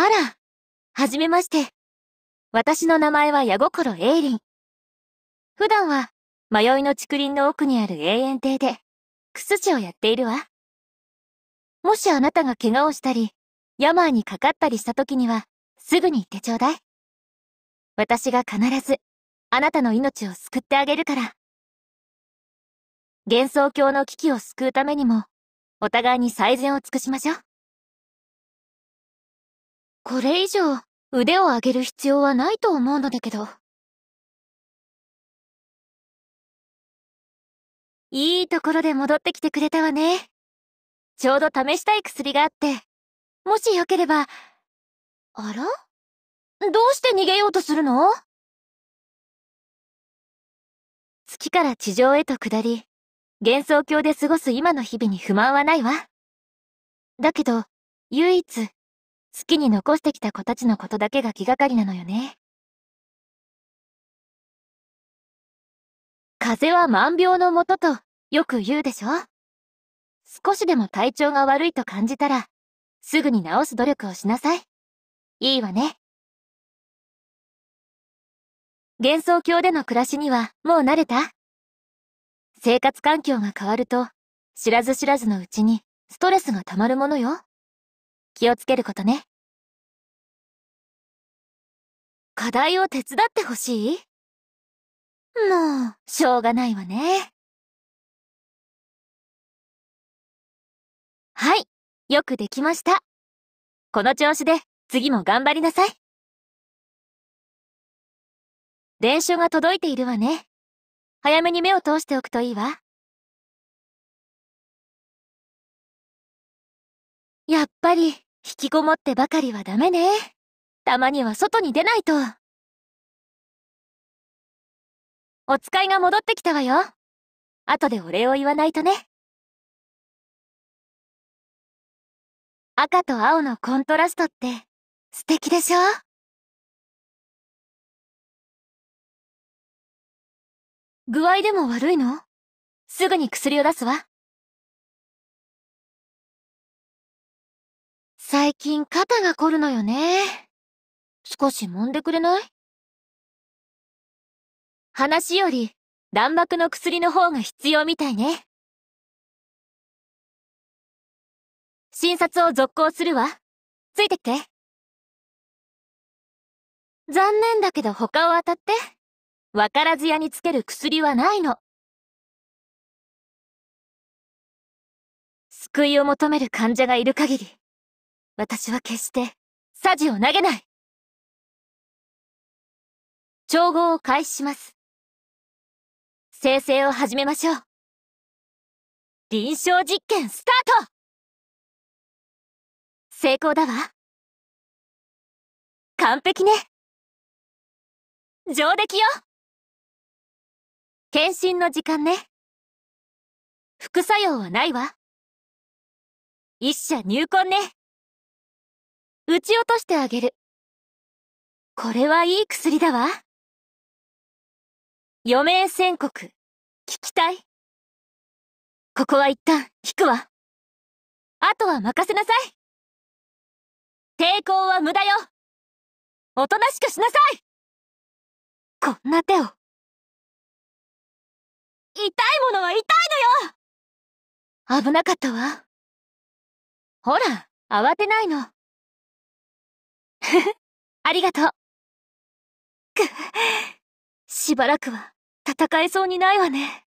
あら、はじめまして。私の名前は矢心リ林。普段は、迷いの竹林の奥にある永遠亭で、くすちをやっているわ。もしあなたが怪我をしたり、病にかかったりした時には、すぐに行ってちょうだい。私が必ず、あなたの命を救ってあげるから。幻想郷の危機を救うためにも、お互いに最善を尽くしましょう。これ以上腕を上げる必要はないと思うのだけど。いいところで戻ってきてくれたわね。ちょうど試したい薬があって、もしよければ、あらどうして逃げようとするの月から地上へと下り、幻想郷で過ごす今の日々に不満はないわ。だけど、唯一、きに残してきた子たちのことだけが気がかりなのよね。風邪は万病のもととよく言うでしょ少しでも体調が悪いと感じたら、すぐに治す努力をしなさい。いいわね。幻想郷での暮らしにはもう慣れた生活環境が変わると、知らず知らずのうちにストレスが溜まるものよ。気をつけることね。課題を手伝ってほしいもう、しょうがないわね。はい、よくできました。この調子で、次も頑張りなさい。電書が届いているわね。早めに目を通しておくといいわ。やっぱり、引きこもってばかりはダメね。たまには外に出ないと。お使いが戻ってきたわよ。後でお礼を言わないとね。赤と青のコントラストって素敵でしょ具合でも悪いのすぐに薬を出すわ。最近肩が凝るのよね。少し揉んでくれない話より、弾幕の薬の方が必要みたいね。診察を続行するわ。ついてきて。残念だけど他を当たって。わからず屋につける薬はないの。救いを求める患者がいる限り、私は決して、サジを投げない調合を開始します。生成を始めましょう。臨床実験スタート成功だわ。完璧ね。上出来よ検診の時間ね。副作用はないわ。一社入魂ね。撃ち落としてあげる。これはいい薬だわ。余命宣告、聞きたいここは一旦、引くわ。あとは任せなさい抵抗は無駄よおとなしくしなさいこんな手を。痛いものは痛いのよ危なかったわ。ほら、慌てないの。ありがとう。く、っ、しばらくは戦えそうにないわね。